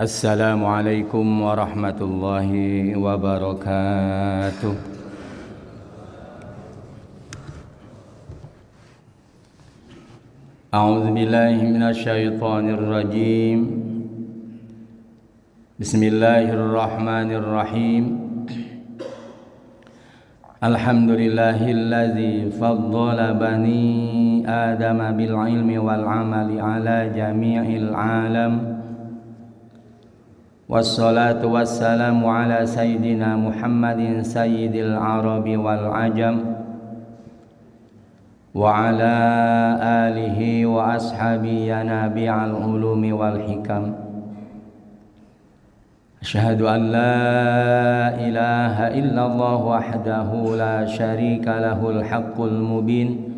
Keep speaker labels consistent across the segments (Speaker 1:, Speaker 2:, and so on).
Speaker 1: السلام عليكم ورحمة الله وبركاته أعوذ بالله من الشيطان الرجيم بسم الله الرحمن الرحيم الحمد لله الذي فضل بني آدم بالعلم والعمل على جميع العالم والصلاة والسلام على سيدنا محمد سيد العرب والعجم وعلى آله وأصحابه ينابيع العلوم والحكم أشهد أن لا إله إلا الله وحده لا شريك له الحق المبين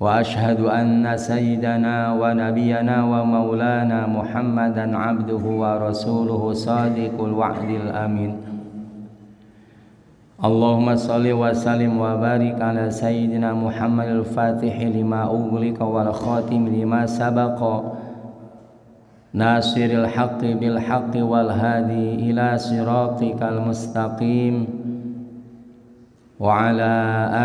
Speaker 1: وأشهد أن سيدنا ونبينا ومولانا محمدا عبده ورسوله صادق الوعد الأمين اللهم صل وسلم وبارك على سيدنا محمد الفاتح لما أغلق والخاتم لما سبق ناصر الحق بالحق والهادي إلى صراطك المستقيم وعلى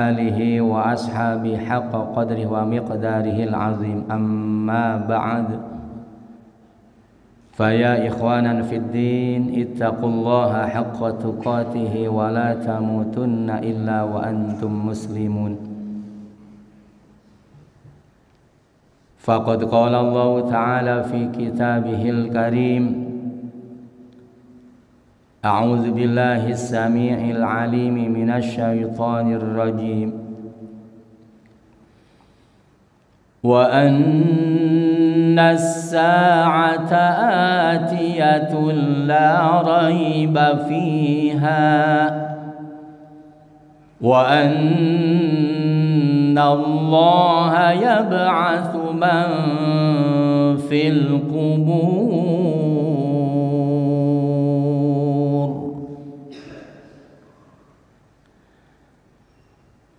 Speaker 1: آله وأصحابه حق قدره ومقداره العظيم أما بعد فيا إخوانا في الدين اتقوا الله حق تقاته ولا تموتن إلا وأنتم مسلمون فقد قال الله تعالى في كتابه الكريم أعوذ بالله السميع العليم من الشيطان الرجيم
Speaker 2: وأن الساعة آتية لا ريب فيها وأن الله يبعث من في القبور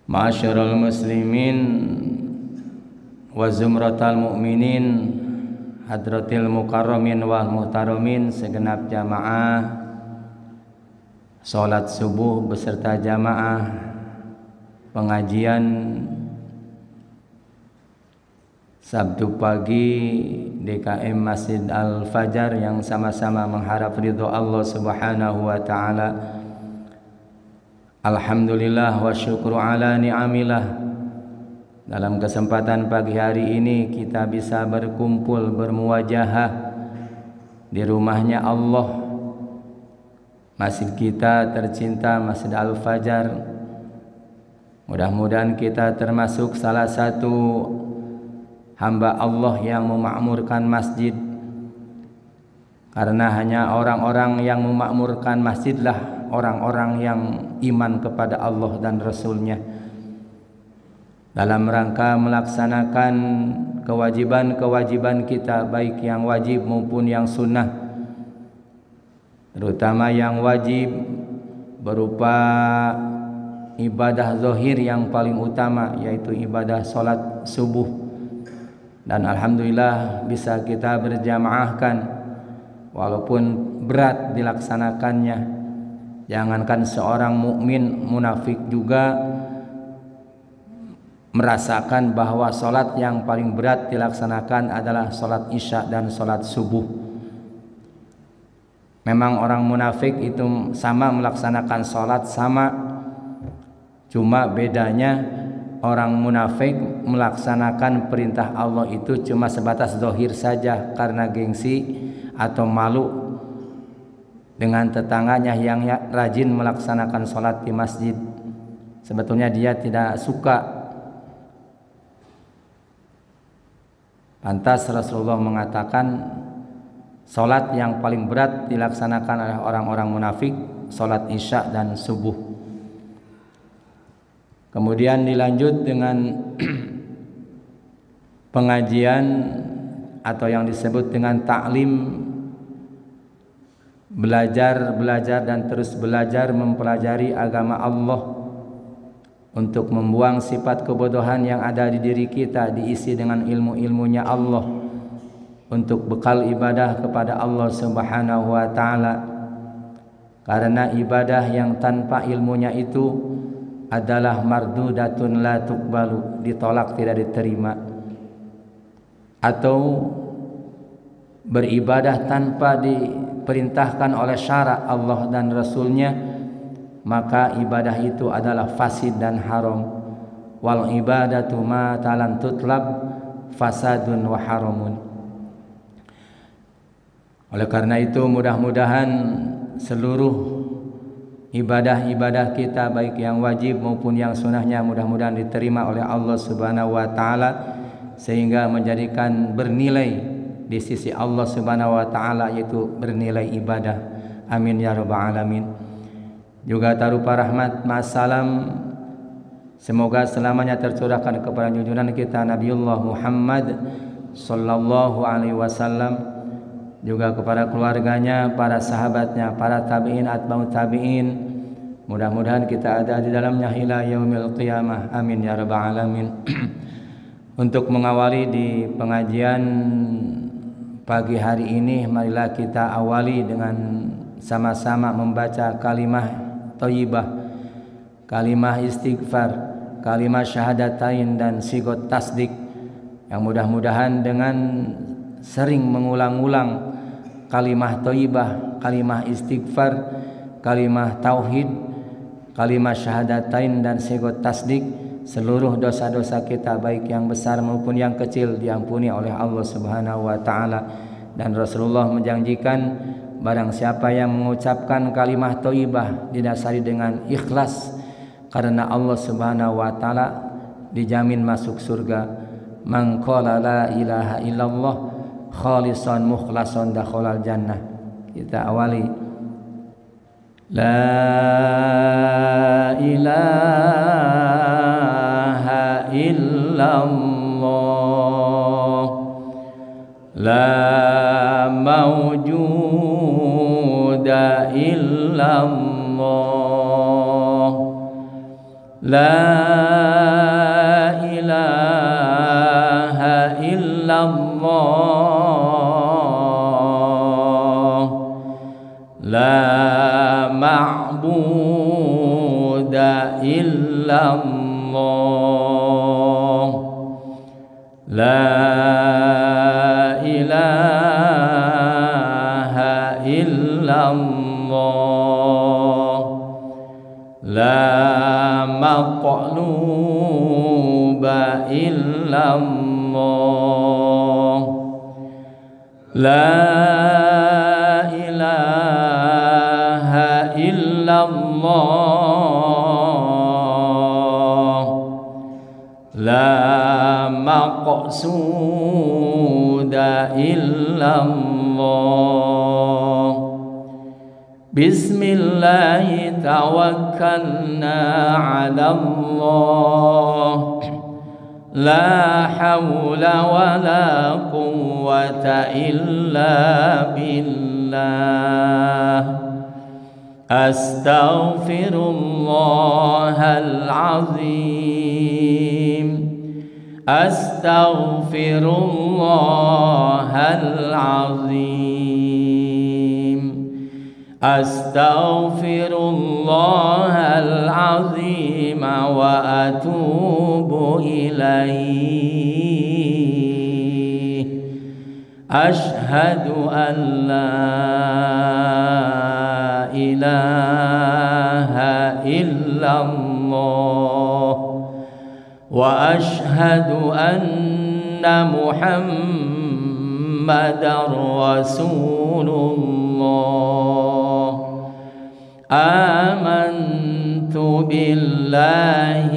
Speaker 1: Masyarul muslimin wa zumratal mu'minin hadratil mukarramin wa muhtaramin segenap jamaah salat subuh beserta jamaah pengajian Sabtu pagi DKM Masjid Al Fajar yang sama-sama mengharap ridho Allah Subhanahu wa taala Alhamdulillah wa syukru ala ni'amillah Dalam kesempatan pagi hari ini kita bisa berkumpul bermuajahah Di rumahnya Allah Masjid kita tercinta Masjid Al-Fajar Mudah-mudahan kita termasuk salah satu hamba Allah yang memakmurkan masjid karena hanya orang-orang yang memakmurkan masjidlah orang-orang yang iman kepada Allah dan Rasulnya dalam rangka melaksanakan kewajiban-kewajiban kita baik yang wajib maupun yang sunnah terutama yang wajib berupa ibadah zohir yang paling utama yaitu ibadah solat subuh dan Alhamdulillah bisa kita berjamaahkan walaupun berat dilaksanakannya Jangankan seorang mukmin munafik juga merasakan bahwa salat yang paling berat dilaksanakan adalah salat Isya dan salat subuh. Memang orang munafik itu sama melaksanakan salat sama cuma bedanya orang munafik melaksanakan perintah Allah itu cuma sebatas zahir saja karena gengsi atau malu dengan tetangganya yang ya, rajin melaksanakan sholat di masjid. Sebetulnya dia tidak suka. Pantas Rasulullah mengatakan sholat yang paling berat dilaksanakan oleh orang-orang munafik, sholat isya dan subuh. Kemudian dilanjut dengan pengajian atau yang disebut dengan taklim belajar, belajar dan terus belajar mempelajari agama Allah untuk membuang sifat kebodohan yang ada di diri kita diisi dengan ilmu-ilmunya Allah untuk bekal ibadah kepada Allah Subhanahu wa taala. Karena ibadah yang tanpa ilmunya itu adalah mardudatun la tuqbalu, ditolak tidak diterima. Atau beribadah tanpa di diperintahkan oleh syarak Allah dan Rasulnya maka ibadah itu adalah fasid dan haram wal ibadatu ma talan tutlab fasadun wa haramun oleh karena itu mudah-mudahan seluruh ibadah-ibadah kita baik yang wajib maupun yang sunnahnya mudah-mudahan diterima oleh Allah Subhanahu wa taala sehingga menjadikan bernilai di sisi Allah Subhanahu wa taala yaitu bernilai ibadah. Amin ya rabbal alamin. Juga tarupa rahmat masalam semoga selamanya tercurahkan kepada junjungan kita Nabiullah Muhammad sallallahu alaihi wasallam juga kepada keluarganya, para sahabatnya, para tabi'in, atba'u tabi'in. Mudah-mudahan kita ada di dalamnya hila yaumil qiyamah. Amin ya rabbal alamin. Untuk mengawali di pengajian Pagi hari ini marilah kita awali dengan sama-sama membaca kalimah toyibah, kalimah istighfar, kalimah syahadatain dan sigot tasdik yang mudah-mudahan dengan sering mengulang-ulang kalimah toyibah, kalimah istighfar, kalimah tauhid, kalimah syahadatain dan sigot tasdik Seluruh dosa-dosa kita baik yang besar maupun yang kecil diampuni oleh Allah Subhanahu wa taala. Dan Rasulullah menjanjikan barang siapa yang mengucapkan kalimah thayyibah didasari dengan ikhlas karena Allah Subhanahu wa taala dijamin masuk surga. Man qala la ilaha illallah khalisan mukhlasan dakhalal jannah. Kita
Speaker 2: awali لا إله إلا الله لا موجود إلا الله لا إله إلا الله معبود إلا الله لا أستغفر الله العظيم أستغفر الله العظيم وأتوب إليه أشهد أن لا إله إلا الله واشهد ان محمدا رسول الله امنت بالله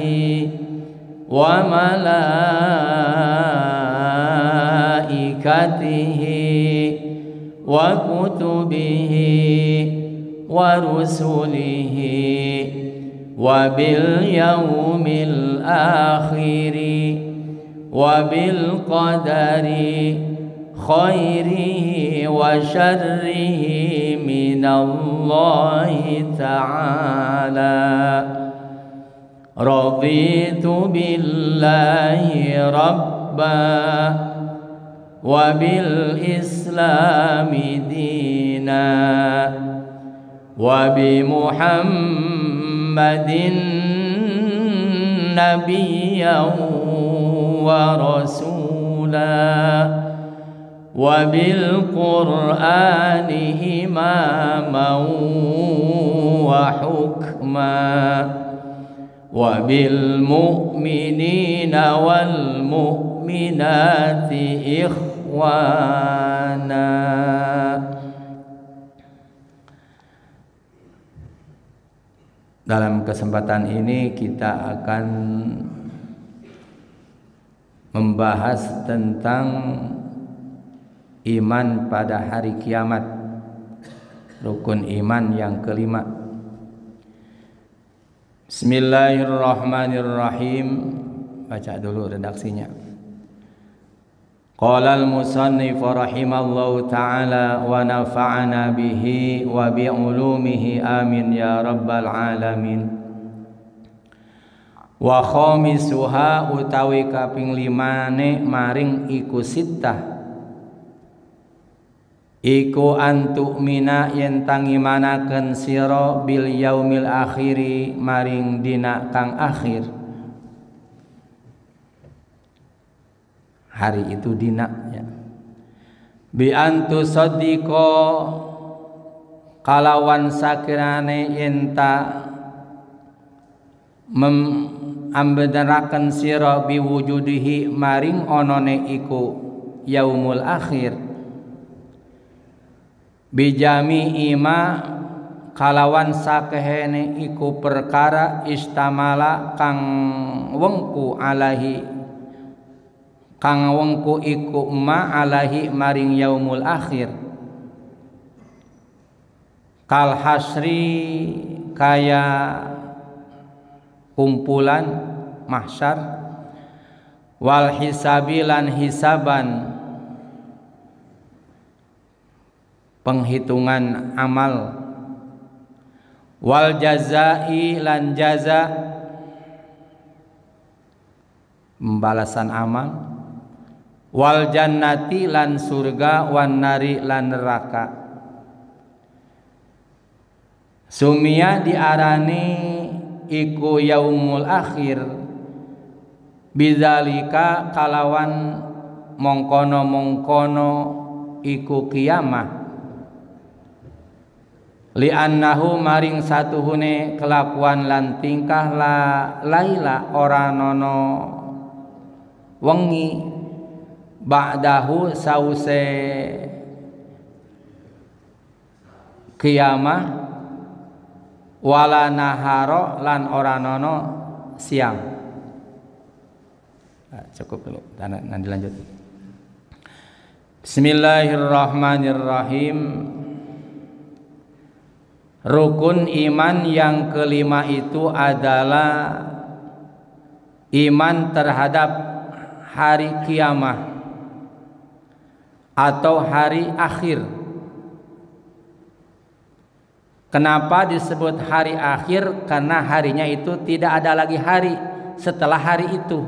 Speaker 2: وملائكته وكتبه ورسله وباليوم الآخر وبالقدر خيره وشره من الله تعالى رضيت بالله ربا وبالإسلام دينا وبمحمد محمد نبيا ورسولا وبالقرآن إماما وحكما وبالمؤمنين والمؤمنات إخوانا
Speaker 1: Dalam kesempatan ini kita akan membahas tentang iman pada hari kiamat. Rukun iman yang kelima. Bismillahirrahmanirrahim. Baca dulu redaksinya. قال المصنف رحمه الله تعالى ونفعنا به وبعلومه آمين يا رب العالمين wa khamissuha ya utawi kaping limane maring iku sitah iku antuk mina yen tangi manaken sira bil yaumil akhiri maring dina kang akhir hari itu dina ya. bi antu sadiqo kalawan sakirane inta memambenerakan sira wujudihi maring onone iku yaumul akhir bijami ima kalawan sakehene iku perkara istamala kang wengku alahi kang wengku iku ma alahi maring yaumul akhir kal hasri kaya kumpulan mahsyar wal hisabilan hisaban penghitungan amal wal jazai lan jaza pembalasan amal wal jannati lan surga wan nari lan neraka Sumia diarani iku yaumul akhir bizalika kalawan mongkono-mongkono iku kiamah annahu maring satuhune kelakuan lan tingkah la laila ora nono wengi ba'dahu sause kiamah wala naharo lan oranono siang nah, cukup dulu nanti nah, nah, lanjut Bismillahirrahmanirrahim Rukun iman yang kelima itu adalah iman terhadap hari kiamah atau hari akhir. Kenapa disebut hari akhir? Karena harinya itu tidak ada lagi hari setelah hari itu.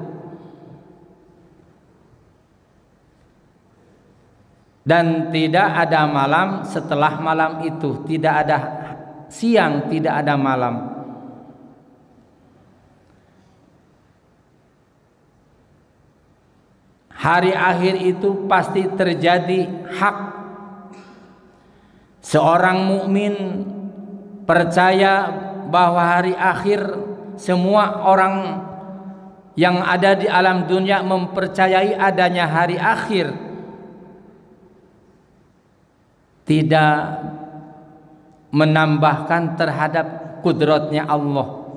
Speaker 1: Dan tidak ada malam setelah malam itu, tidak ada siang, tidak ada malam. Hari akhir itu pasti terjadi hak. Seorang mukmin percaya bahwa
Speaker 3: hari akhir semua orang yang ada di alam dunia
Speaker 1: mempercayai adanya hari akhir. Tidak menambahkan terhadap kudratnya Allah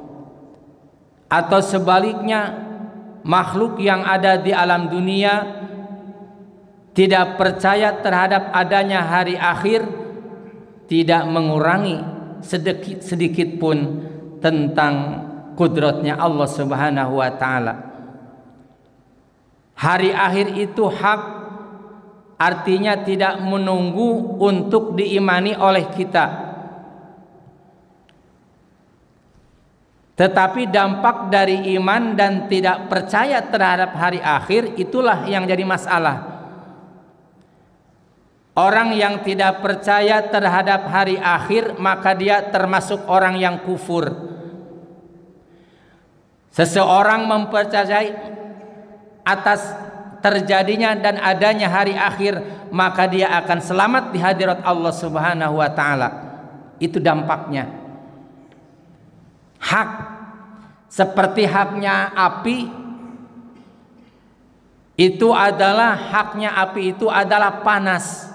Speaker 1: atau sebaliknya makhluk yang ada di alam dunia tidak percaya terhadap adanya hari akhir tidak mengurangi sedikit, sedikit pun tentang kudratnya Allah Subhanahu wa taala. Hari akhir itu hak artinya tidak menunggu
Speaker 3: untuk diimani oleh kita Tetapi dampak dari iman dan tidak percaya terhadap hari akhir itulah yang jadi masalah. Orang yang tidak percaya terhadap hari akhir maka dia termasuk orang yang kufur.
Speaker 1: Seseorang
Speaker 3: mempercayai atas terjadinya dan adanya hari akhir maka dia akan selamat di hadirat Allah Subhanahu wa taala. Itu dampaknya hak seperti haknya api itu adalah haknya api itu adalah panas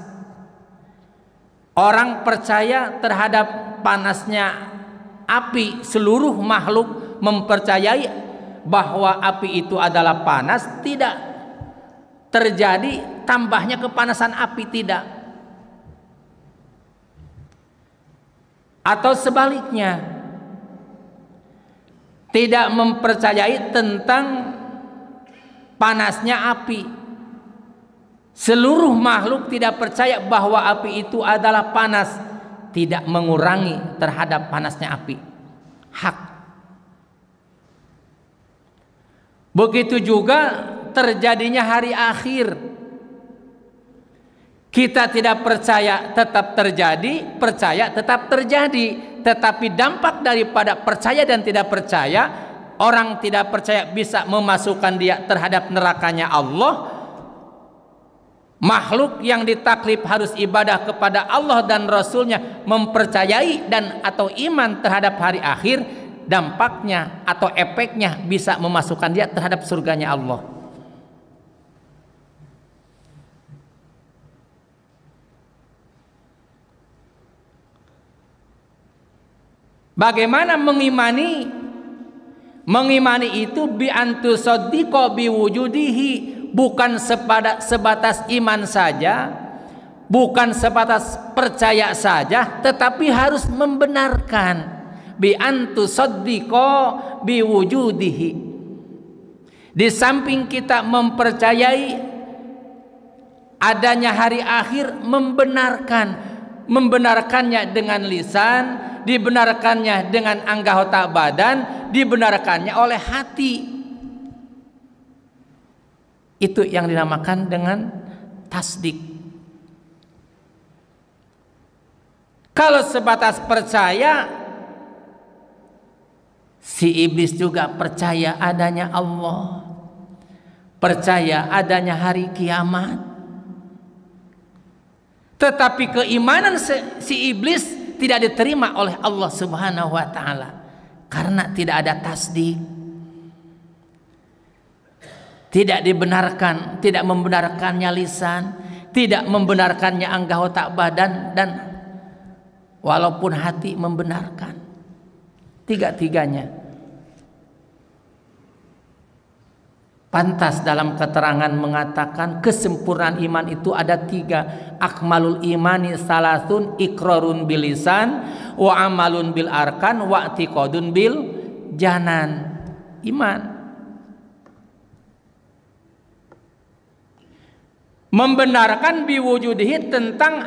Speaker 3: orang percaya terhadap panasnya api seluruh makhluk mempercayai bahwa api itu adalah panas tidak terjadi tambahnya kepanasan api tidak atau sebaliknya tidak mempercayai tentang panasnya api. Seluruh makhluk tidak percaya bahwa api itu adalah panas, tidak mengurangi terhadap panasnya api. Hak. Begitu juga terjadinya hari akhir kita tidak percaya tetap terjadi, percaya tetap terjadi. Tetapi dampak daripada percaya dan tidak percaya, orang tidak percaya bisa memasukkan dia terhadap nerakanya Allah. Makhluk yang ditaklif harus ibadah kepada Allah dan Rasulnya mempercayai dan atau iman terhadap hari akhir dampaknya atau efeknya bisa memasukkan dia terhadap surganya Allah. Bagaimana mengimani? Mengimani itu bi sodiko bi wujudihi bukan sepada, sebatas iman saja, bukan sebatas percaya saja, tetapi harus membenarkan bi sodiko bi wujudihi. Di samping kita mempercayai adanya hari akhir membenarkan membenarkannya dengan lisan, dibenarkannya dengan anggota badan, dibenarkannya oleh hati. Itu yang dinamakan dengan tasdik. Kalau sebatas percaya, si iblis juga percaya adanya Allah, percaya adanya hari kiamat tetapi keimanan si iblis tidak diterima oleh Allah Subhanahu wa taala karena tidak ada tasdik. Tidak dibenarkan, tidak membenarkannya lisan, tidak membenarkannya anggota badan dan walaupun hati membenarkan. Tiga-tiganya pantas dalam keterangan mengatakan kesempurnaan iman itu ada tiga akmalul imani salasun ikrorun bilisan wa amalun bil arkan wa tikodun bil janan iman membenarkan biwujudihi tentang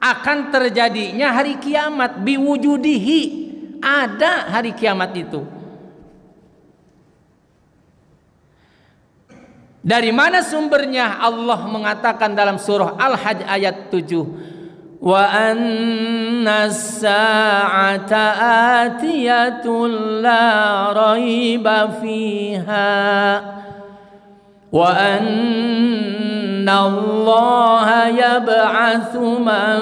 Speaker 3: akan terjadinya hari kiamat biwujudihi ada hari kiamat itu Dari mana sumbernya? Allah mengatakan dalam surah Al-Hajj ayat 7.
Speaker 2: Wa anna sa'ata atiyatun la raiba fiha wa anna allaha yab'athu man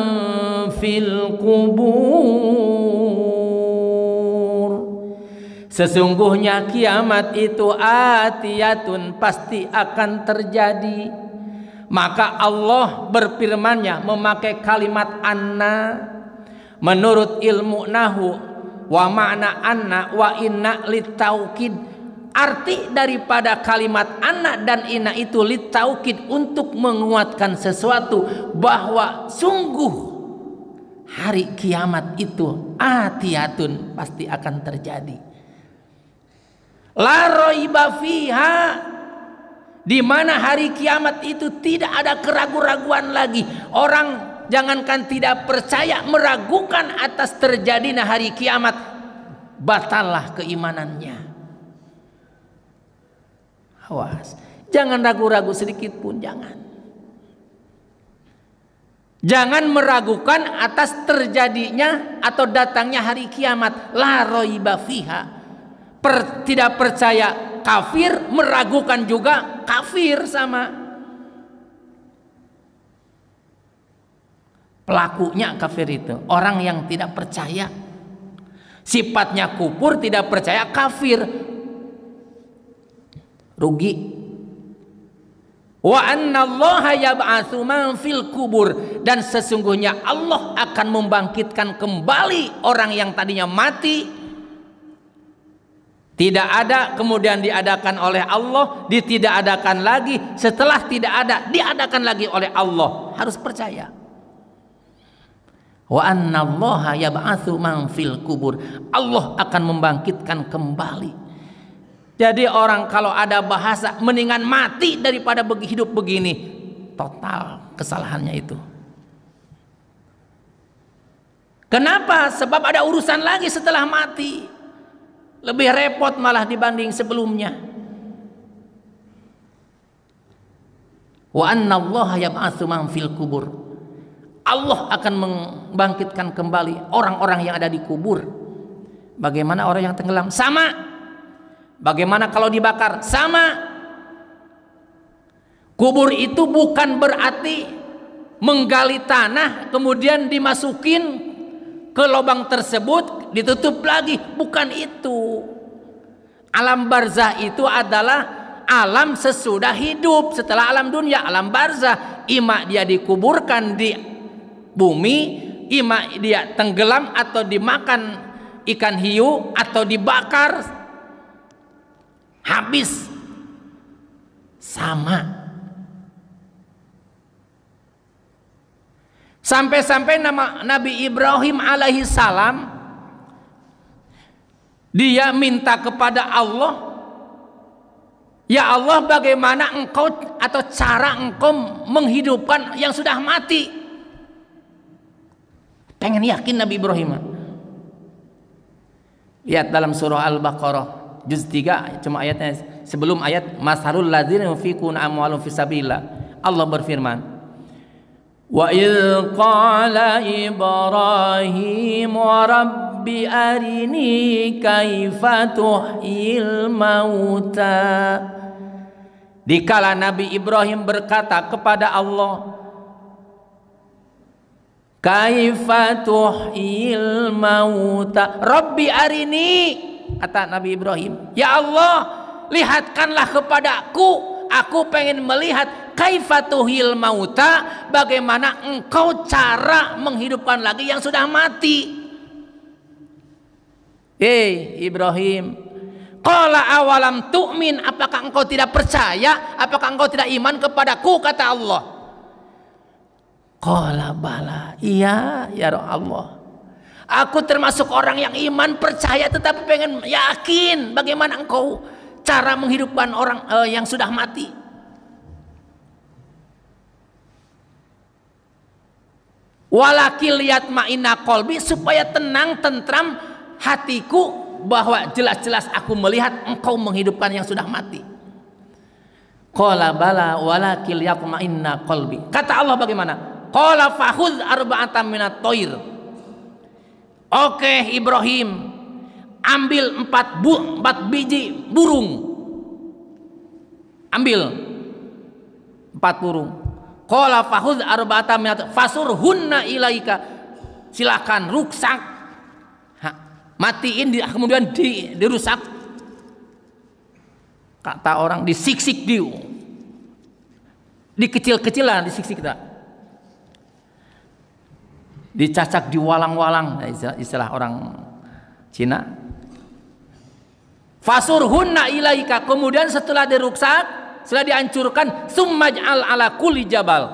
Speaker 2: fil qubur
Speaker 3: Sesungguhnya kiamat itu atiyatun pasti akan terjadi. Maka Allah berfirmannya memakai kalimat anna menurut ilmu nahu wa makna anna wa inna litaukid arti daripada kalimat anna dan inna itu litaukid untuk menguatkan sesuatu bahwa sungguh hari kiamat itu atiyatun pasti akan terjadi La raiba di mana hari kiamat itu tidak ada keraguan-raguan lagi. Orang jangankan tidak percaya meragukan atas terjadinya hari kiamat batallah keimanannya. Awas, jangan ragu-ragu sedikit pun jangan. Jangan meragukan atas terjadinya atau datangnya hari kiamat. La roiba per, tidak percaya kafir, meragukan juga kafir sama. Pelakunya kafir itu orang yang tidak percaya. Sifatnya kufur tidak percaya kafir. Rugi wa annallaha yab'atsu man fil kubur dan sesungguhnya Allah akan membangkitkan kembali orang yang tadinya mati tidak ada kemudian diadakan oleh Allah, adakan lagi, setelah tidak ada diadakan lagi oleh Allah. Harus percaya. Wa anna Allah yab'atsu man fil kubur. Allah akan membangkitkan kembali. Jadi orang kalau ada bahasa mendingan mati daripada hidup begini. Total kesalahannya itu. Kenapa? Sebab ada urusan lagi setelah mati. Lebih repot malah dibanding sebelumnya. Wa anna Allah yab'atsu man fil kubur. Allah akan membangkitkan kembali orang-orang yang ada di kubur. Bagaimana orang yang tenggelam? Sama. Bagaimana kalau dibakar? Sama. Kubur itu bukan berarti menggali tanah kemudian dimasukin ke lubang tersebut ditutup lagi bukan itu alam barzah itu adalah alam sesudah hidup setelah alam dunia alam barzah ima dia dikuburkan di bumi ima dia tenggelam atau dimakan ikan hiu atau dibakar habis sama Sampai-sampai nama Nabi Ibrahim alaihi salam dia minta kepada Allah, "Ya Allah, bagaimana engkau atau cara engkau menghidupkan yang sudah mati?" Pengen yakin Nabi Ibrahim. Lihat dalam surah Al-Baqarah juz 3 cuma ayatnya sebelum ayat masarul ladzina fi amwalum Allah berfirman, وإذ قال إبراهيم رب أرني كيف تحيي الموتى Dikala Nabi Ibrahim berkata kepada Allah Kaifa tuhil mauta Rabbi arini Kata Nabi Ibrahim Ya Allah lihatkanlah kepadaku aku pengen melihat kaifatuhil mauta, bagaimana engkau cara menghidupkan lagi yang sudah mati. Hei eh, Ibrahim, kala awalam tu'min Apakah engkau tidak percaya Apakah engkau tidak iman kepadaku Kata Allah Kala bala Iya ya Roh Allah Aku termasuk orang yang iman percaya Tetapi pengen yakin Bagaimana engkau cara menghidupkan orang uh, yang sudah mati. Walakiliat ma'ina kolbi supaya tenang tentram hatiku bahwa jelas-jelas aku melihat engkau menghidupkan yang sudah mati. Qala bala walakiliat ma'ina kolbi. Kata Allah bagaimana? Qala fahud arba'atamina minat toir. Oke Ibrahim, ambil empat bu empat biji burung ambil empat burung kola fahud arba'ata minat fasur hunna ilaika silakan rusak ha, matiin di, kemudian di, dirusak kata orang disiksik di dikecil-kecilan disiksik tak dicacak di walang-walang istilah, istilah orang Cina fasurhunna ilaika kemudian setelah dirusak setelah dihancurkan al ala kulli jabal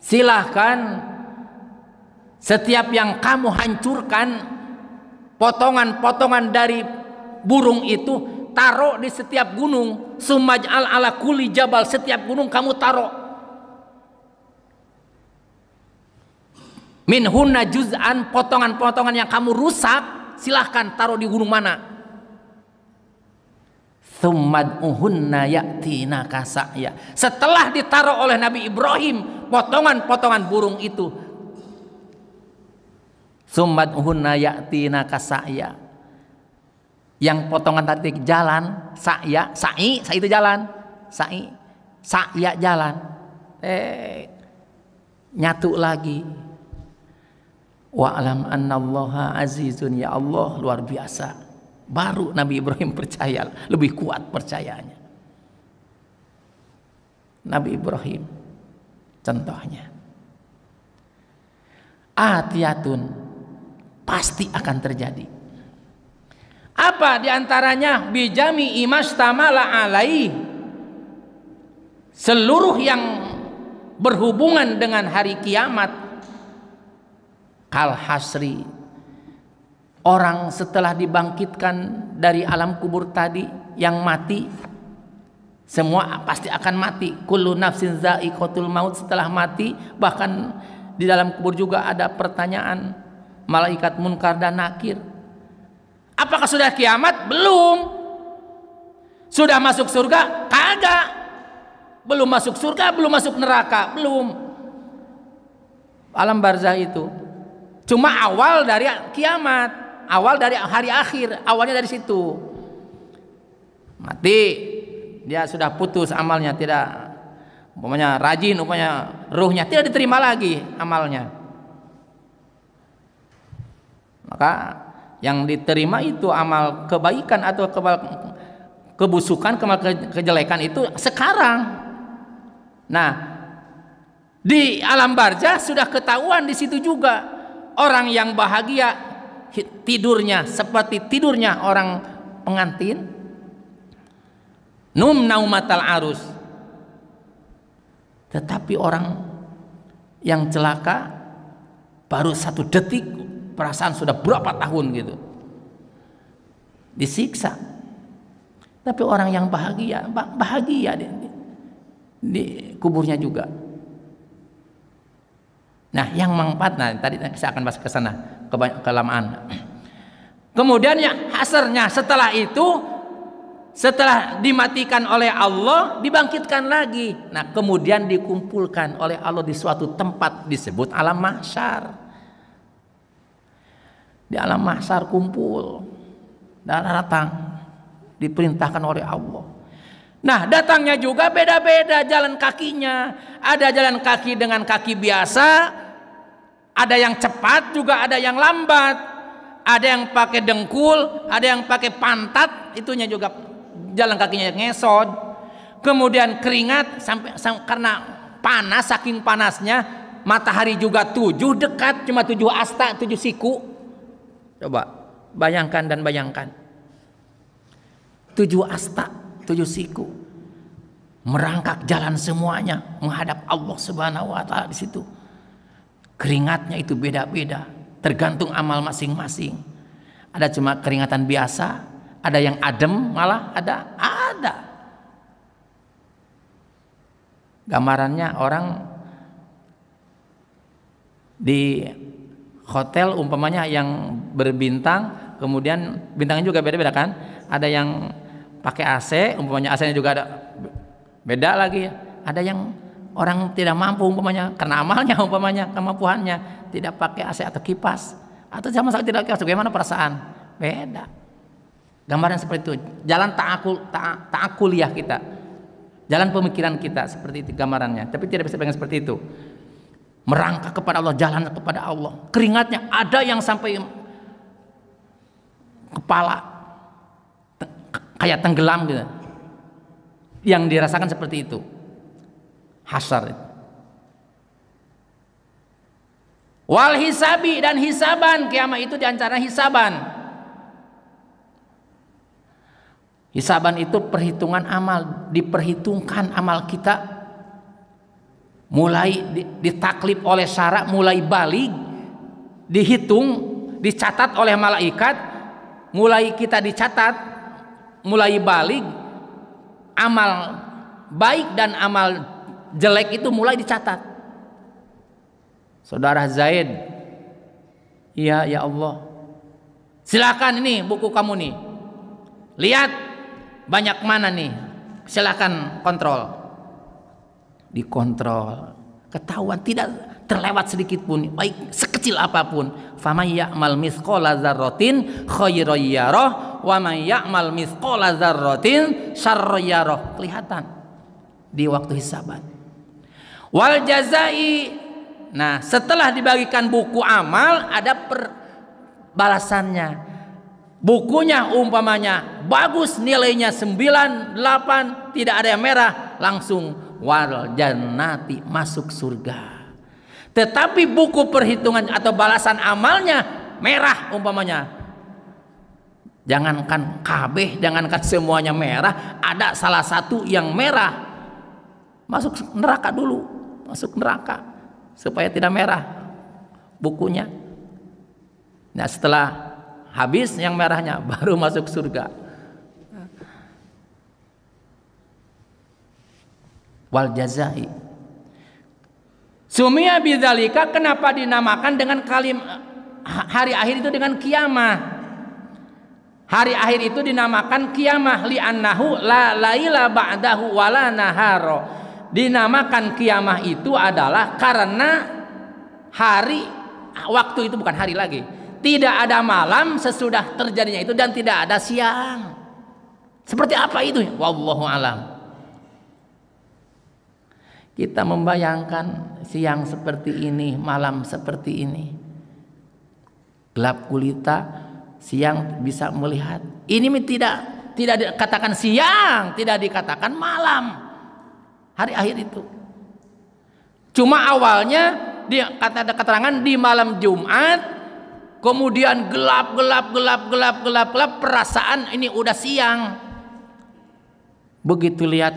Speaker 3: silahkan setiap yang kamu hancurkan potongan-potongan dari burung itu taruh di setiap gunung sumaj'al ala kuli jabal setiap gunung kamu taruh min hunna juz'an potongan-potongan yang kamu rusak silahkan taruh di gunung mana Thumad Setelah ditaruh oleh Nabi Ibrahim potongan-potongan burung itu. Thumad Yang potongan tadi jalan, saya, sa'i, sa'i itu jalan, sa'i, saya jalan. Eh, nyatu lagi. Wa alam anna azizun ya Allah luar biasa Baru Nabi Ibrahim percaya, lebih kuat percayanya Nabi Ibrahim contohnya. Atiatun pasti akan terjadi. Apa diantaranya bijami imas tamala alaih seluruh yang berhubungan dengan hari kiamat kal orang setelah dibangkitkan dari alam kubur tadi yang mati semua pasti akan mati kullu nafsin zaiqatul maut setelah mati bahkan di dalam kubur juga ada pertanyaan malaikat munkar dan nakir apakah sudah kiamat belum sudah masuk surga kagak belum masuk surga belum masuk neraka belum alam barzah itu cuma awal dari kiamat awal dari hari akhir, awalnya dari situ. Mati, dia sudah putus amalnya, tidak umpamanya rajin, umpamanya ruhnya tidak diterima lagi amalnya. Maka yang diterima itu amal kebaikan atau kebal, kebusukan, kemal kejelekan itu sekarang. Nah, di alam barja sudah ketahuan di situ juga orang yang bahagia tidurnya seperti tidurnya orang pengantin num naumatal arus tetapi orang yang celaka baru satu detik perasaan sudah berapa tahun gitu disiksa tapi orang yang bahagia bahagia di, di kuburnya juga Nah, yang manfaat nah tadi saya akan masuk ke sana ke kelamaan. Kemudian yang hasarnya setelah itu setelah dimatikan oleh Allah dibangkitkan lagi. Nah, kemudian dikumpulkan oleh Allah di suatu tempat disebut alam mahsyar. Di alam mahsyar kumpul dan datang diperintahkan oleh Allah. Nah, datangnya juga beda-beda jalan kakinya. Ada jalan kaki dengan kaki biasa, ada yang cepat juga ada yang lambat. Ada yang pakai dengkul, ada yang pakai pantat, itunya juga jalan kakinya ngesot. Kemudian keringat sampai, sampai karena panas saking panasnya matahari juga tujuh dekat cuma tujuh asta tujuh siku coba bayangkan dan bayangkan tujuh asta tujuh siku merangkak jalan semuanya menghadap Allah Subhanahu wa taala di situ. Keringatnya itu beda-beda, tergantung amal masing-masing. Ada cuma keringatan biasa, ada yang adem, malah ada ada. Gambarannya orang di hotel umpamanya yang berbintang, kemudian bintangnya juga beda-beda kan? Ada yang pakai AC, umpamanya AC-nya juga ada beda lagi ya. Ada yang orang tidak mampu umpamanya karena amalnya umpamanya kemampuannya tidak pakai AC atau kipas atau sama sekali tidak kipas bagaimana perasaan beda gambaran seperti itu jalan taakul ta ya kita jalan pemikiran kita seperti itu gambarannya tapi tidak bisa dengan seperti itu merangkak kepada Allah jalan kepada Allah keringatnya ada yang sampai kepala kayak tenggelam gitu. Yang dirasakan seperti itu. Hasar. Wal hisabi dan hisaban kiamat itu diancara hisaban. Hisaban itu perhitungan amal, diperhitungkan amal kita mulai ditaklif oleh syarat mulai balik dihitung dicatat oleh malaikat mulai kita dicatat mulai balik amal baik dan amal jelek itu mulai dicatat. Saudara Zaid, iya ya Allah. Silakan ini buku kamu nih. Lihat banyak mana nih. Silakan kontrol. Dikontrol. Ketahuan tidak terlewat sedikit pun, baik sekecil apapun. Fama ya'mal mithqala dzarratin khairan yarah wa man ya'mal mithqala dzarratin yarah. Kelihatan di waktu hisaban. Wal jazai. Nah, setelah dibagikan buku amal ada per balasannya. Bukunya umpamanya bagus nilainya 9, 8, tidak ada yang merah, langsung wal jannati masuk surga. Tetapi buku perhitungan atau balasan amalnya merah umpamanya. Jangankan kb, jangankan semuanya merah, ada salah satu yang merah. Masuk neraka dulu, masuk neraka supaya tidak merah bukunya. Nah, setelah habis yang merahnya baru masuk surga. Wal jazai Sumia bidzalika kenapa dinamakan dengan kalim hari akhir itu dengan kiamah? Hari akhir itu dinamakan kiamah li annahu la laila ba'dahu wala naharo. Dinamakan kiamah itu adalah karena hari waktu itu bukan hari lagi. Tidak ada malam sesudah terjadinya itu dan tidak ada siang. Seperti apa itu? Wallahu alam. Kita membayangkan siang seperti ini, malam seperti ini. Gelap gulita, siang bisa melihat. Ini tidak tidak dikatakan siang, tidak dikatakan malam. Hari akhir itu. Cuma awalnya di kata ada keterangan di malam Jumat kemudian gelap gelap gelap gelap gelap gelap perasaan ini udah siang. Begitu lihat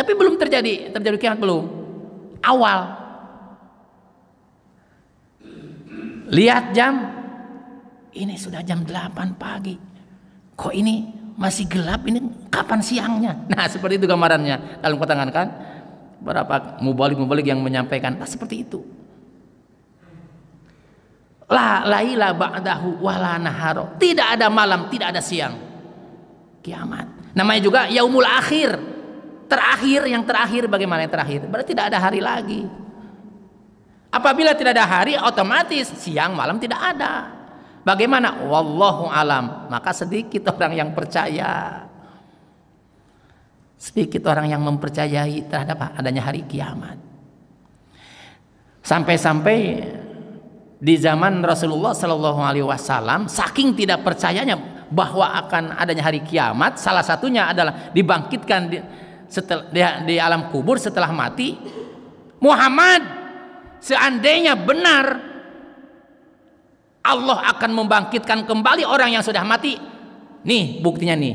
Speaker 3: tapi belum terjadi, terjadi kiamat belum. Awal. Lihat jam. Ini sudah jam 8 pagi. Kok ini masih gelap ini kapan siangnya? Nah, seperti itu gambarannya dalam ketangan kan. Berapa mubalik-mubalik yang menyampaikan nah, seperti itu.
Speaker 2: La laila
Speaker 3: ba'dahu wala naharo. Tidak ada malam, tidak ada siang. Kiamat. Namanya juga yaumul akhir Terakhir yang terakhir bagaimana yang terakhir? Berarti tidak ada hari lagi. Apabila tidak ada hari, otomatis siang malam tidak ada. Bagaimana? Wallahu alam. Maka sedikit orang yang percaya. Sedikit orang yang mempercayai terhadap adanya hari kiamat. Sampai-sampai di zaman Rasulullah Shallallahu Alaihi Wasallam saking tidak percayanya bahwa akan adanya hari kiamat, salah satunya adalah dibangkitkan setel, di, di alam kubur setelah mati Muhammad seandainya benar Allah akan membangkitkan kembali orang yang sudah mati nih buktinya nih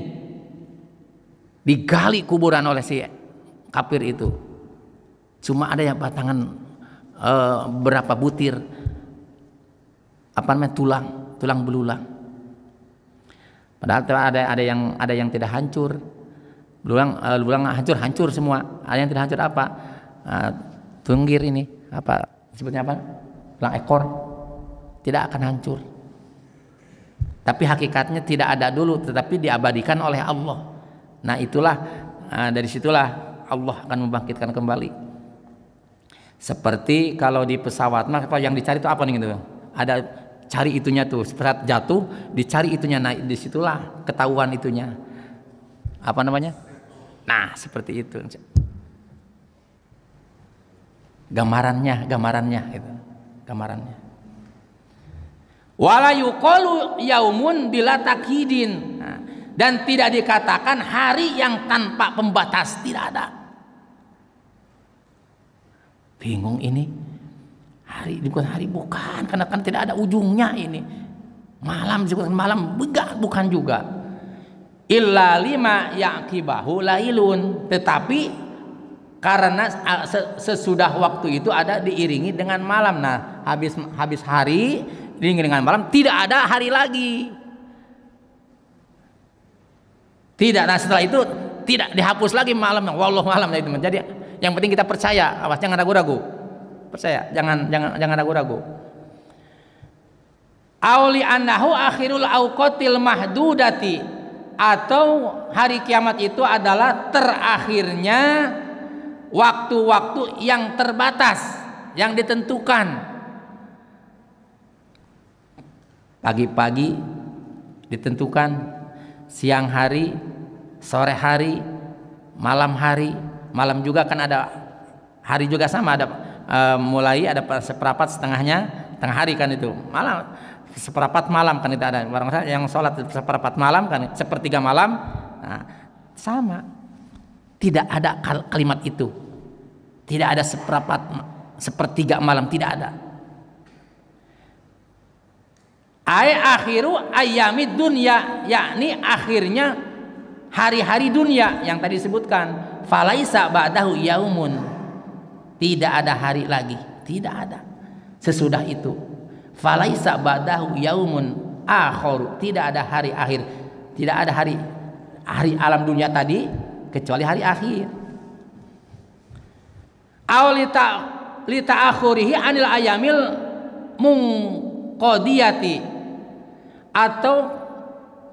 Speaker 3: digali kuburan oleh si kafir itu cuma ada yang batangan e, berapa butir apa namanya tulang tulang belulang padahal ada ada yang ada yang tidak hancur Lubang, uh, eh, hancur hancur semua. Ada yang tidak hancur apa? Uh, tunggir ini apa sebutnya apa? Belulang ekor tidak akan hancur. Tapi hakikatnya tidak ada dulu, tetapi diabadikan oleh Allah. Nah itulah uh, dari situlah Allah akan membangkitkan kembali. Seperti kalau di pesawat, mah yang dicari itu apa nih gitu? Ada cari itunya tuh saat jatuh dicari itunya naik disitulah ketahuan itunya apa namanya
Speaker 2: Nah, seperti itu.
Speaker 3: Gambarannya, gambarannya gitu. Gambarannya. Wala yuqalu yaumun bila takhidin. Nah, dan tidak dikatakan hari yang tanpa pembatas, tidak ada. Bingung ini. Hari bukan hari bukan karena kan tidak ada ujungnya ini. Malam malam bukan juga illa lima yaqibahu lailun tetapi karena sesudah waktu itu ada diiringi dengan malam nah habis habis hari diiringi dengan malam tidak ada hari lagi tidak nah setelah itu tidak dihapus lagi malam wallahu malam ya nah, teman jadi yang penting kita percaya awas jangan ragu-ragu percaya jangan jangan jangan ragu-ragu auli annahu akhirul auqatil mahdudati atau hari kiamat itu adalah terakhirnya waktu-waktu yang terbatas yang ditentukan. Pagi-pagi ditentukan, siang hari, sore hari, malam hari, malam juga kan ada hari juga sama ada e, mulai ada seperapat setengahnya tengah hari kan itu malam seperempat malam kan tidak ada barang yang sholat seperempat malam kan sepertiga malam nah, sama tidak ada kalimat itu tidak ada seperempat sepertiga malam tidak ada ay akhiru ayami dunya yakni akhirnya hari-hari dunia yang tadi disebutkan falaisa ba'dahu yaumun tidak ada hari lagi tidak ada sesudah itu falaisa ba'dahu yaumun akhor tidak ada hari akhir tidak ada hari hari alam dunia tadi kecuali hari akhir awlita lita akhurihi anil ayamil mungkodiyati atau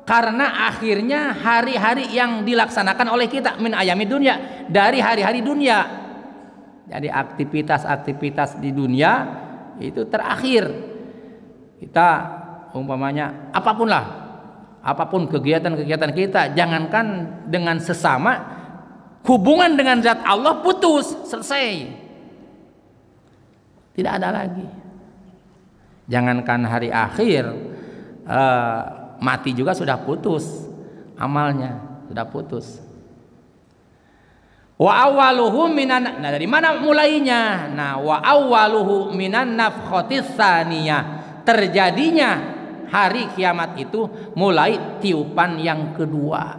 Speaker 3: karena akhirnya hari-hari yang dilaksanakan oleh kita min ayami dunia dari hari-hari dunia jadi aktivitas-aktivitas di dunia itu terakhir kita umpamanya apapun lah, apapun kegiatan-kegiatan kita, jangankan dengan sesama, hubungan dengan zat Allah putus, selesai. Tidak ada lagi. Jangankan hari akhir eh, mati juga sudah putus amalnya, sudah putus. Wa awaluhu minan nah dari mana mulainya? Nah, wa awaluhu minan nafkhatis saniyah terjadinya hari kiamat itu mulai tiupan yang kedua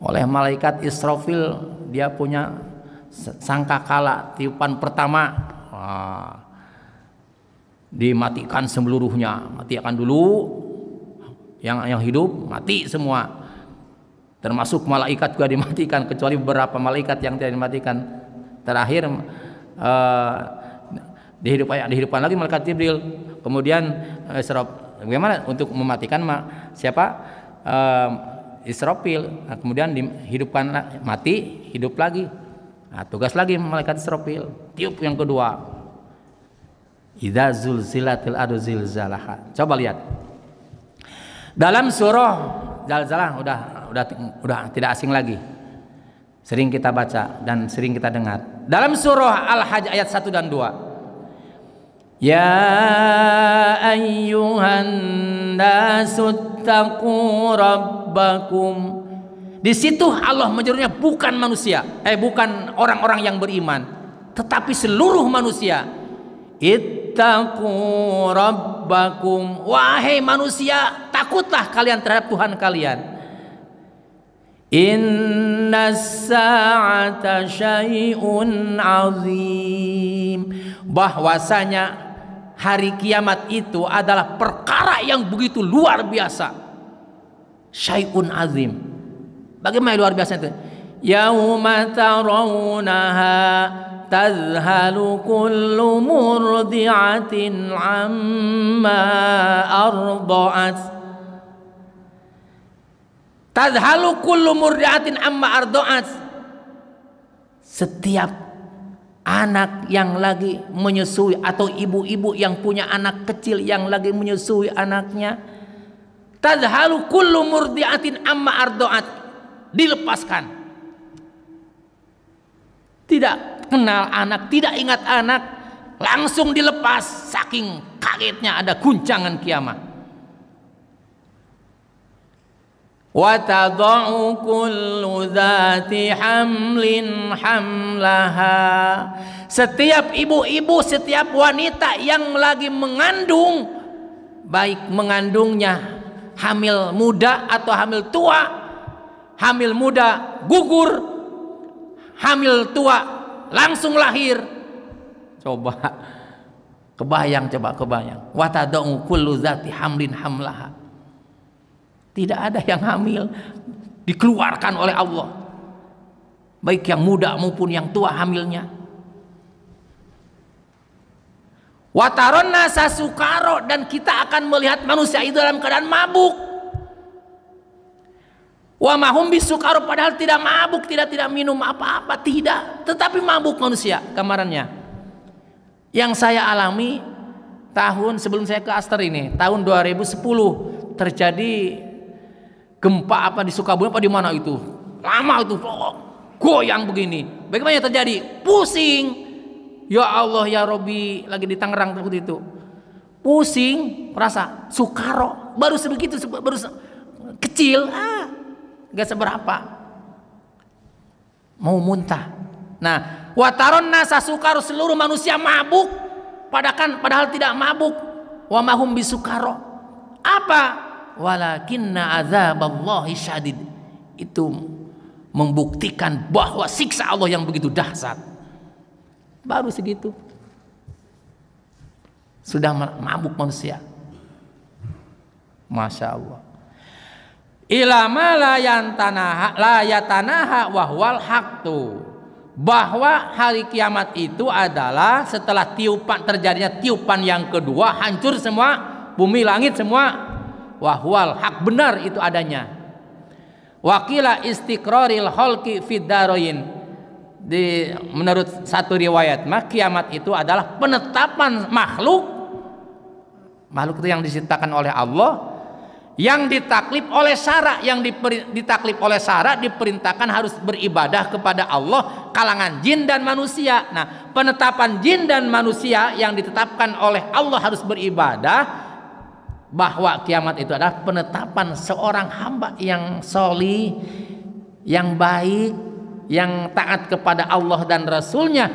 Speaker 3: oleh malaikat Israfil dia punya sangka kala tiupan pertama dimatikan seluruhnya matikan dulu yang yang hidup mati semua termasuk malaikat juga dimatikan kecuali beberapa malaikat yang tidak dimatikan terakhir uh, eh, dihidupan dihidupkan lagi malaikat Jibril kemudian eh, isrop bagaimana untuk mematikan ma, siapa e, isropil nah, kemudian dihidupkan mati hidup lagi nah, tugas lagi malaikat isropil tiup yang kedua Idza zulzilatil adu zilzalaha. Coba lihat. Dalam surah Zalzalah udah udah udah tidak asing lagi. Sering kita baca dan sering kita dengar. Dalam surah Al-Hajj ayat 1 dan 2. يا أيها الناس اتقوا ربكم Di situ Allah menyerunya bukan manusia, eh bukan orang-orang yang beriman, tetapi seluruh manusia. Ittaqu rabbakum. Wahai manusia, takutlah kalian terhadap Tuhan kalian.
Speaker 2: Inna
Speaker 3: sa'ata syai'un azim. Bahwasanya hari kiamat itu adalah perkara yang begitu luar biasa. Syai'un azim. Bagaimana luar biasa itu? Yauma tarawunaha tazhalu kullu murdi'atin amma arda'at. Tazhalu kullu murdi'atin amma arda'at. Setiap anak yang lagi menyusui atau ibu-ibu yang punya anak kecil yang lagi menyusui anaknya tadhalu kullu murdiatin amma ardoat dilepaskan tidak kenal anak tidak ingat anak langsung dilepas saking kagetnya ada guncangan kiamat
Speaker 1: وتضع
Speaker 3: كل ذات حمل حملها setiap ibu-ibu setiap wanita yang lagi mengandung baik mengandungnya hamil muda atau hamil tua hamil muda gugur hamil tua langsung lahir coba kebayang coba kebayang watadau kullu hamlin hamlaha tidak ada yang hamil dikeluarkan oleh Allah. Baik yang muda maupun yang tua hamilnya. Wataron nasa sukaro dan kita akan melihat manusia itu dalam keadaan mabuk. Wamahum mahum bisukaro padahal tidak mabuk, tidak tidak minum apa-apa, tidak, tetapi mabuk manusia kamarannya. Yang saya alami tahun sebelum saya ke Aster ini, tahun 2010 terjadi gempa apa di Sukabumi apa di mana itu lama itu oh, goyang begini bagaimana yang terjadi pusing ya Allah ya Robi lagi di Tangerang waktu itu pusing merasa sukaro baru sebegitu baru se kecil ah nggak seberapa mau muntah nah wataron nasa sukaro seluruh manusia mabuk padakan padahal tidak mabuk wamahum bisukaro apa walakinna azaballahi syadid. Itu membuktikan bahwa siksa Allah yang begitu dahsyat. Baru segitu. Sudah mabuk manusia.
Speaker 1: Masya Allah.
Speaker 3: Ilama layantanaha layatanaha wahwal haktu. Bahwa hari kiamat itu adalah setelah tiupan terjadinya tiupan yang kedua hancur semua bumi langit semua wahwal hak benar itu adanya wakila istiqroril holki fidaroin di menurut satu riwayat mah kiamat itu adalah penetapan makhluk makhluk itu yang diciptakan oleh Allah yang ditaklif oleh syarak yang ditaklif oleh syarak diperintahkan harus beribadah kepada Allah kalangan jin dan manusia nah penetapan jin dan manusia yang ditetapkan oleh Allah harus beribadah bahwa kiamat itu adalah penetapan seorang hamba yang soli, yang baik, yang taat kepada Allah dan Rasulnya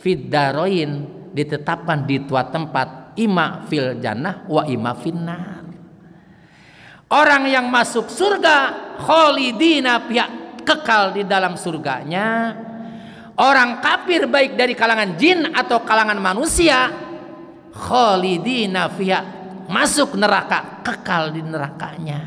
Speaker 3: fidaroin ditetapkan di dua tempat ima fil jannah wa ima finnar orang yang masuk surga kholidina pihak kekal di dalam surganya orang kafir baik dari kalangan jin atau kalangan manusia kholidina pihak masuk neraka kekal di nerakanya.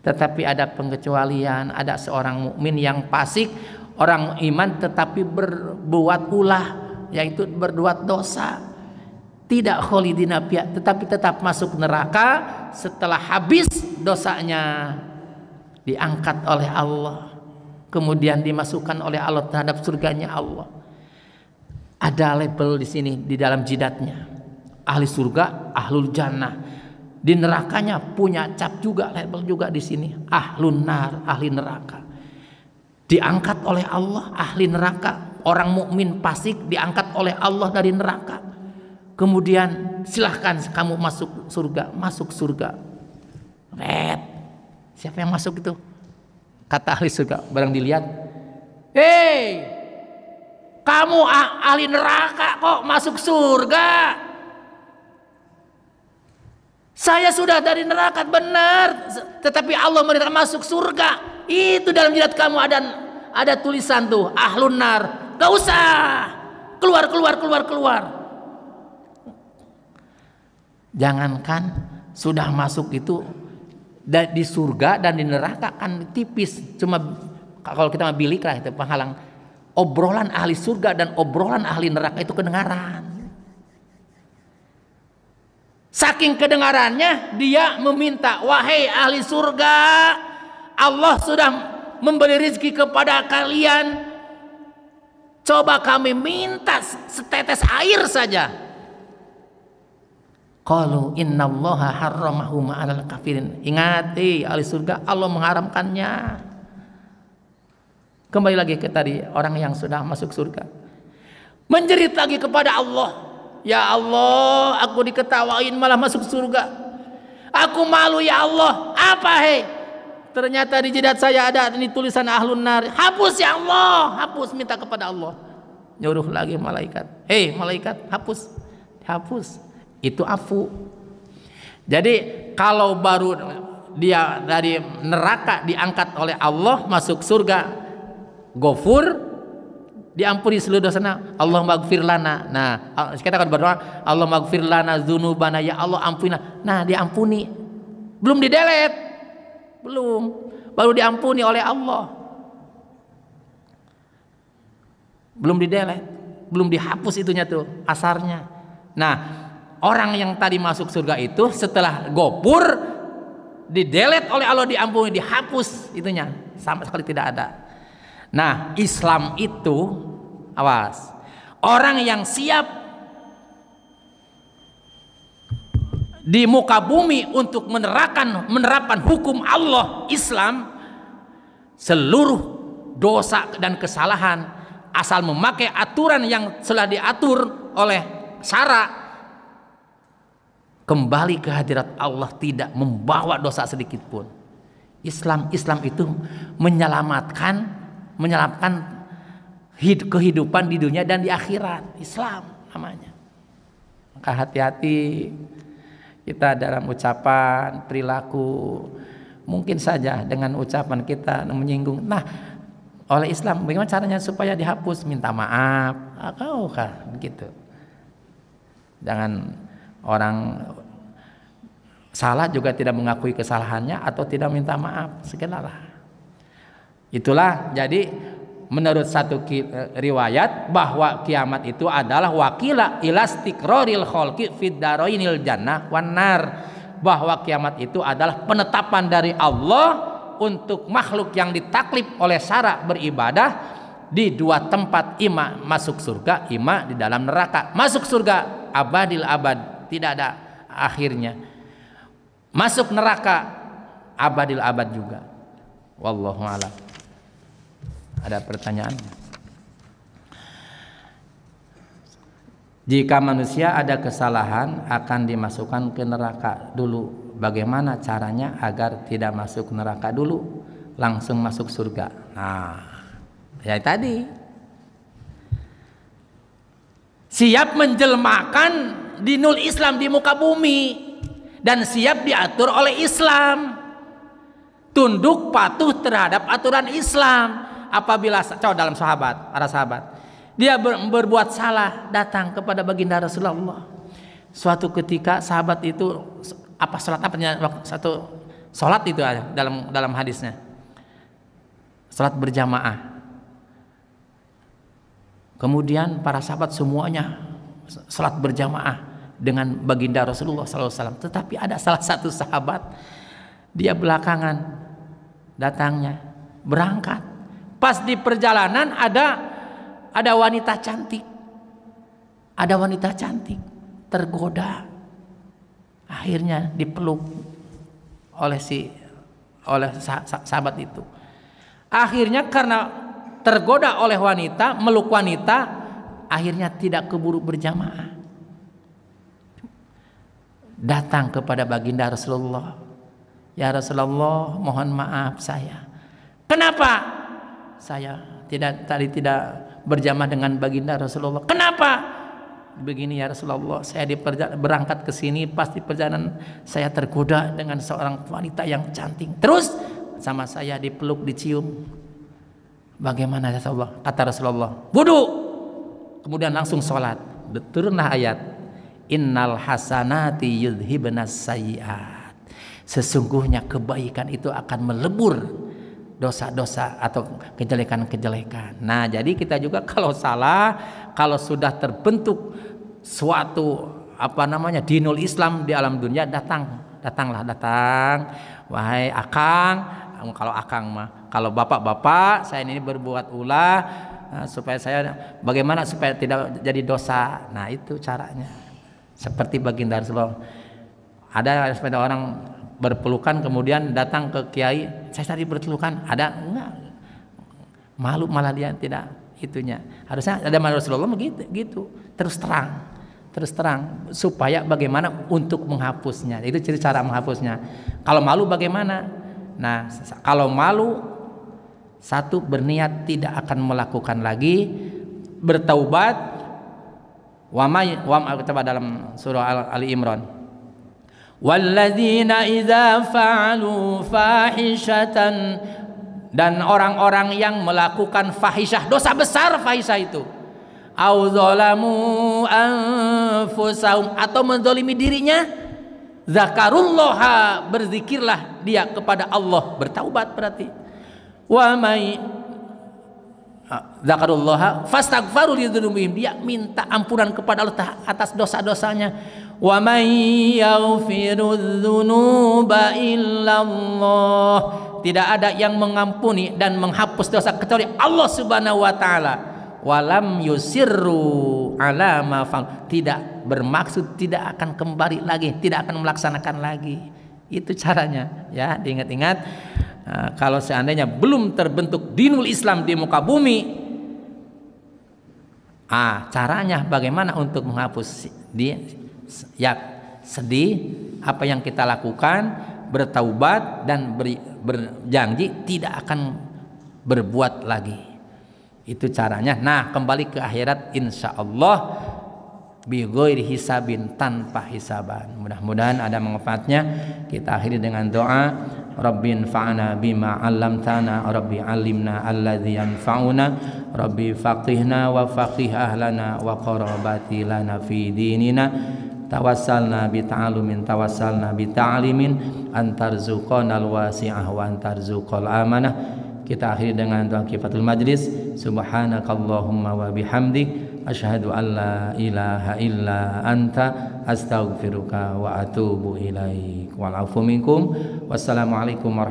Speaker 3: Tetapi ada pengecualian, ada seorang mukmin yang pasik orang iman tetapi berbuat ulah, yaitu berbuat dosa. Tidak kholidina pihak, tetapi tetap masuk neraka setelah habis dosanya diangkat oleh Allah. Kemudian dimasukkan oleh Allah terhadap surganya Allah. Ada label di sini di dalam jidatnya ahli surga ahlul jannah di nerakanya punya cap juga label juga di sini ahlun nar ahli neraka diangkat oleh Allah ahli neraka orang mukmin pasik diangkat oleh Allah dari neraka kemudian silahkan kamu masuk surga masuk surga red siapa yang masuk itu kata ahli surga barang dilihat hei kamu ahli neraka kok masuk surga saya sudah dari neraka benar, tetapi Allah mereka masuk surga. Itu dalam jilat kamu ada ada tulisan tuh ahlun nar. Gak usah keluar keluar keluar keluar. Jangankan sudah masuk itu di surga dan di neraka kan tipis cuma kalau kita mah bilik lah itu penghalang obrolan ahli surga dan obrolan ahli neraka itu kedengaran Saking kedengarannya dia meminta, "Wahai ahli surga, Allah sudah memberi rezeki kepada kalian. Coba kami minta setetes air saja." Qalu innallaha harramahu 'alal kafirin. Ingat, ahli surga Allah mengharamkannya. Kembali lagi ke tadi orang yang sudah masuk surga. Menjerit lagi kepada Allah Ya Allah, aku diketawain malah masuk surga. Aku malu ya Allah. Apa he? Ternyata di jidat saya ada ini tulisan ahlun nar. Hapus ya Allah, hapus minta kepada Allah. Nyuruh lagi malaikat. Hei malaikat, hapus. Hapus. Itu afu. Jadi kalau baru dia dari neraka diangkat oleh Allah masuk surga, gofur diampuni seluruh dosanya Allah maghfir lana nah ah, kita akan berdoa Allah maghfir lana zunubana ya Allah ampuni nah diampuni belum didelet belum baru diampuni oleh Allah belum didelet belum dihapus itunya tuh asarnya nah orang yang tadi masuk surga itu setelah gopur didelet oleh Allah diampuni dihapus itunya sama sekali tidak ada Nah, Islam itu awas. Orang yang siap di muka bumi untuk menerapkan menerapkan hukum Allah Islam seluruh dosa dan kesalahan asal memakai aturan yang telah diatur oleh syara kembali ke hadirat Allah tidak membawa dosa sedikit pun. Islam Islam itu menyelamatkan hidup, kehidupan di dunia dan di akhirat Islam namanya maka hati-hati kita dalam ucapan perilaku mungkin saja dengan ucapan kita menyinggung nah oleh Islam bagaimana caranya supaya dihapus minta maaf atau ah, kan gitu jangan orang salah juga tidak mengakui kesalahannya atau tidak minta maaf segala lah. Itulah jadi menurut satu eh, riwayat bahwa kiamat itu adalah wakila ilastik roril kholki fidaroinil jannah wanar bahwa kiamat itu adalah penetapan dari Allah untuk makhluk yang ditaklif oleh syarak beribadah di dua tempat ima masuk surga ima di dalam neraka masuk surga abadil abad tidak ada akhirnya masuk neraka
Speaker 1: abadil abad juga wallahu a'lam ada pertanyaan. Jika manusia ada kesalahan akan dimasukkan ke neraka dulu. Bagaimana caranya agar
Speaker 3: tidak masuk neraka dulu, langsung masuk surga? Nah, ya tadi. Siap menjelmakan di Nul Islam di muka bumi dan siap diatur oleh Islam. Tunduk patuh terhadap aturan Islam apabila cowok dalam sahabat, para sahabat. Dia ber, berbuat salah datang kepada baginda Rasulullah. Suatu ketika sahabat itu apa salat apa satu salat itu ada dalam dalam hadisnya. Salat berjamaah. Kemudian para sahabat semuanya salat berjamaah dengan baginda Rasulullah SAW. Tetapi ada salah satu sahabat dia belakangan datangnya berangkat Pas di perjalanan ada ada wanita cantik. Ada wanita cantik tergoda. Akhirnya dipeluk oleh si oleh sahabat itu. Akhirnya karena tergoda oleh wanita, meluk wanita, akhirnya tidak keburu berjamaah. Datang kepada baginda Rasulullah. Ya Rasulullah, mohon maaf saya. Kenapa? saya tidak tadi tidak berjamaah dengan baginda Rasulullah. Kenapa? Begini ya Rasulullah, saya berangkat ke sini pasti perjalanan saya tergoda dengan seorang wanita yang cantik. Terus sama saya dipeluk, dicium. Bagaimana ya Rasulullah? Kata Rasulullah, "Wudu." Kemudian langsung sholat. Turunlah ayat, "Innal hasanati yudhibnas sayyi'at." Sesungguhnya kebaikan itu akan melebur dosa-dosa atau kejelekan-kejelekan. Nah, jadi kita juga kalau salah, kalau sudah terbentuk suatu apa namanya dinul Islam di alam dunia datang, datanglah datang. Wahai Akang, kalau Akang mah, kalau bapak-bapak saya ini berbuat ulah eh, supaya saya bagaimana supaya tidak jadi dosa. Nah, itu caranya. Seperti baginda Rasulullah ada sepeda orang berpelukan kemudian datang ke kiai saya tadi berpelukan ada enggak malu malah dia tidak itunya harusnya ada malu Rasulullah begitu gitu terus terang terus terang supaya bagaimana untuk menghapusnya itu ciri cara menghapusnya kalau malu bagaimana nah kalau malu satu berniat tidak akan melakukan lagi bertaubat wamai wam coba dalam surah Al Ali Imran Walladzina idza fa'alu fahishatan dan orang-orang yang melakukan fahisyah dosa besar fahisyah itu au zalamu anfusahum atau menzalimi dirinya zakarullaha berzikirlah dia kepada Allah bertaubat berarti wa mai zakarullaha fastaghfaru lidzunubihim dia minta ampunan kepada Allah atas dosa-dosanya ومن يغفر الذنوب إلا الله tidak ada yang mengampuni dan menghapus dosa kecuali Allah Subhanahu wa taala walam yusirru ala ma tidak bermaksud tidak akan kembali lagi tidak akan melaksanakan lagi itu caranya ya diingat-ingat nah, kalau seandainya belum terbentuk dinul Islam di muka bumi ah caranya bagaimana untuk menghapus dia ya sedih apa yang kita lakukan bertaubat dan beri, berjanji tidak akan berbuat lagi itu caranya nah kembali ke akhirat insya Allah bigoir hisabin
Speaker 1: tanpa hisaban mudah-mudahan ada manfaatnya kita akhiri dengan doa Rabbin fa'ana bima 'allamtana Rabbi 'allimna alladhi yanfa'una Rabbi faqihna wa faqih ahlana wa qarabati lana fi dinina tawassalna bi ta'alumin tawassalna bi ta'limin antarzuqanal wasi'ah wa antarzuqal amanah kita akhiri dengan doa kifatul majlis subhanakallahumma wa bihamdik asyhadu an la ilaha illa anta astaghfiruka wa atubu ilaik wal afu minkum wassalamu alaikum